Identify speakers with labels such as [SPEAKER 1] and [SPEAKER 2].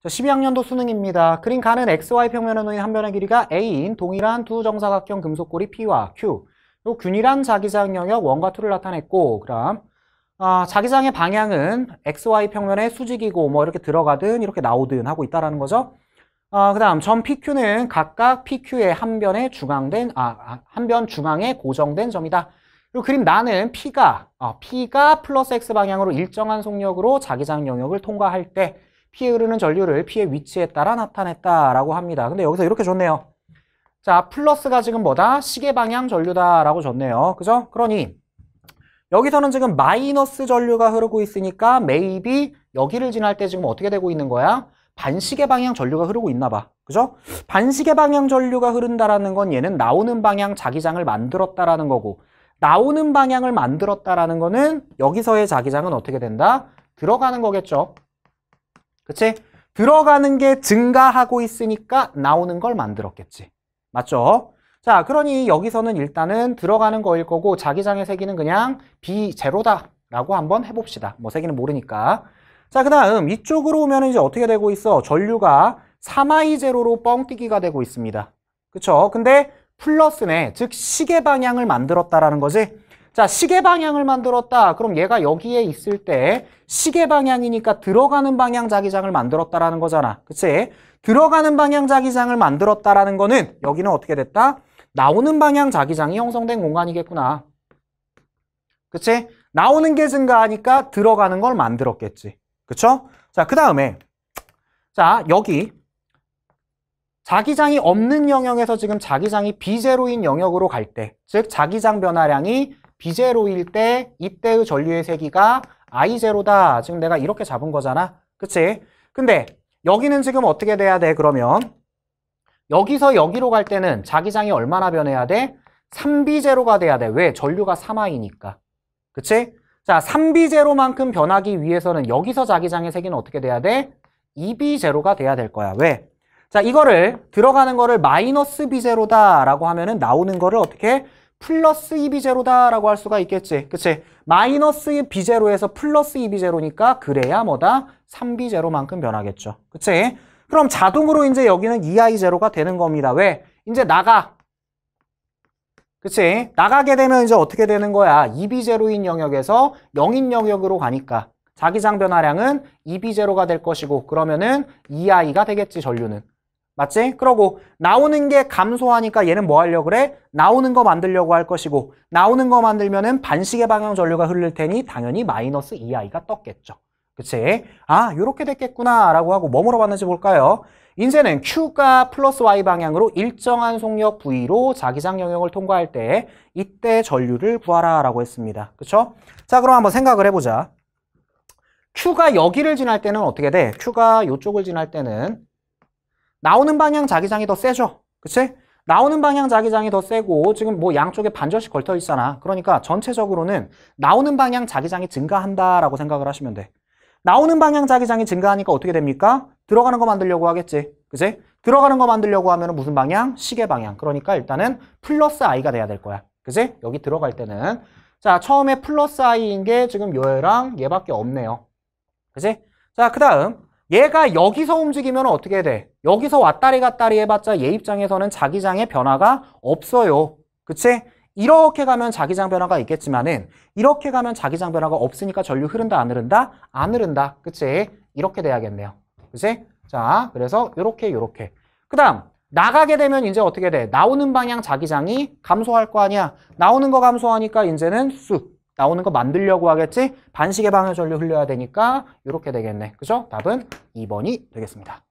[SPEAKER 1] 자, 12학년도 수능입니다. 그림 가는 XY 평면에 놓인 한 변의 길이가 A인 동일한 두 정사각형 금속고리 P와 Q 요 균일한 자기장 영역 원과투를 나타냈고 그럼 아, 자기장의 방향은 XY 평면에 수직이고 뭐 이렇게 들어가든 이렇게 나오든 하고 있다라는 거죠. 아, 그 다음 점 PQ는 각각 PQ의 한 변에 중앙된 아, 아 한 변 중앙에 고정된 점이다. 그리고 그림 나는 P가 아, P가 플러스 X 방향으로 일정한 속력으로 자기장 영역을 통과할 때 피에 흐르는 전류를 피의 위치에 따라 나타냈다라고 합니다. 근데 여기서 이렇게 줬네요. 자, 플러스가 지금 뭐다? 시계 방향 전류다라고 줬네요. 그죠? 그러니 여기서는 지금 마이너스 전류가 흐르고 있으니까 maybe 여기를 지날 때 지금 어떻게 되고 있는 거야? 반시계 방향 전류가 흐르고 있나 봐. 그죠? 반시계 방향 전류가 흐른다라는 건 얘는 나오는 방향 자기장을 만들었다라는 거고 나오는 방향을 만들었다라는 거는 여기서의 자기장은 어떻게 된다? 들어가는 거겠죠. 그치? 들어가는 게 증가하고 있으니까 나오는 걸 만들었겠지. 맞죠? 자, 그러니 여기서는 일단은 들어가는 거일 거고 자기장의 세기는 그냥 B0다 라고 한번 해봅시다. 뭐 세기는 모르니까. 자, 그 다음 이쪽으로 오면 이제 어떻게 되고 있어? 전류가 3I0로 뻥튀기가 되고 있습니다. 그쵸? 근데 플러스네, 즉 시계 방향을 만들었다라는 거지. 자, 시계 방향을 만들었다. 그럼 얘가 여기에 있을 때 시계 방향이니까 들어가는 방향 자기장을 만들었다라는 거잖아. 그치? 들어가는 방향 자기장을 만들었다라는 거는 여기는 어떻게 됐다? 나오는 방향 자기장이 형성된 공간이겠구나. 그치? 나오는 게 증가하니까 들어가는 걸 만들었겠지. 그쵸? 자, 그 다음에 자, 여기 자기장이 없는 영역에서 지금 자기장이 비제로인 영역으로 갈 때, 즉 자기장 변화량이 B0일 때 이때의 전류의 세기가 I0다. 지금 내가 이렇게 잡은 거잖아. 그치? 근데 여기는 지금 어떻게 돼야 돼 그러면? 여기서 여기로 갈 때는 자기장이 얼마나 변해야 돼? 3B0가 돼야 돼. 왜? 전류가 3I니까. 그치? 자, 3B0만큼 변하기 위해서는 여기서 자기장의 세기는 어떻게 돼야 돼? 2B0가 돼야 될 거야. 왜? 자, 이거를 들어가는 거를 마이너스 B0다라고 하면은 나오는 거를 어떻게? 플러스 2비 제로다라고 할 수가 있겠지. 그치? 마이너스 2비 제로에서 플러스 2비 제로니까 그래야 뭐다? 3비 제로만큼 변하겠죠. 그치? 그럼 자동으로 이제 여기는 2i 제로가 되는 겁니다. 왜? 이제 나가. 그치? 나가게 되면 이제 어떻게 되는 거야? 2비 제로인 영역에서 0인 영역으로 가니까. 자기장 변화량은 2비 제로가 될 것이고 그러면은 2i가 되겠지 전류는. 맞지? 그러고 나오는 게 감소하니까 얘는 뭐 하려고 그래? 나오는 거 만들려고 할 것이고 나오는 거 만들면은 반시계 방향 전류가 흐를 테니 당연히 마이너스 이 i 가 떴겠죠. 그치? 아, 요렇게 됐겠구나 라고 하고 뭐 물어봤는지 볼까요? 인쇄는 Q가 플러스 Y 방향으로 일정한 속력 V로 자기장 영역을 통과할 때 이때 전류를 구하라 라고 했습니다. 그쵸? 자, 그럼 한번 생각을 해보자. Q가 여기를 지날 때는 어떻게 돼? Q가 이쪽을 지날 때는 나오는 방향 자기장이 더 세죠. 그치? 나오는 방향 자기장이 더 세고 지금 뭐 양쪽에 반절씩 걸터 있잖아. 그러니까 전체적으로는 나오는 방향 자기장이 증가한다라고 생각을 하시면 돼. 나오는 방향 자기장이 증가하니까 어떻게 됩니까? 들어가는 거 만들려고 하겠지. 그치? 들어가는 거 만들려고 하면 무슨 방향? 시계 방향. 그러니까 일단은 플러스 i가 돼야 될 거야. 그치? 여기 들어갈 때는. 자, 처음에 플러스 i인 게 지금 요애랑 얘밖에 없네요. 그치? 자, 그 다음 얘가 여기서 움직이면 어떻게 돼? 여기서 왔다리 갔다리 해봤자 얘 입장에서는 자기장의 변화가 없어요. 그치? 이렇게 가면 자기장 변화가 있겠지만은 이렇게 가면 자기장 변화가 없으니까 전류 흐른다 안 흐른다? 안 흐른다. 그치? 이렇게 돼야겠네요. 그치? 자 그래서 이렇게 이렇게 그 다음 나가게 되면 이제 어떻게 돼? 나오는 방향 자기장이 감소할 거 아니야. 나오는 거 감소하니까 이제는 쑥 나오는 거 만들려고 하겠지? 반시계 방향 전류 흘려야 되니까 이렇게 되겠네. 그죠? 답은 2번이 되겠습니다.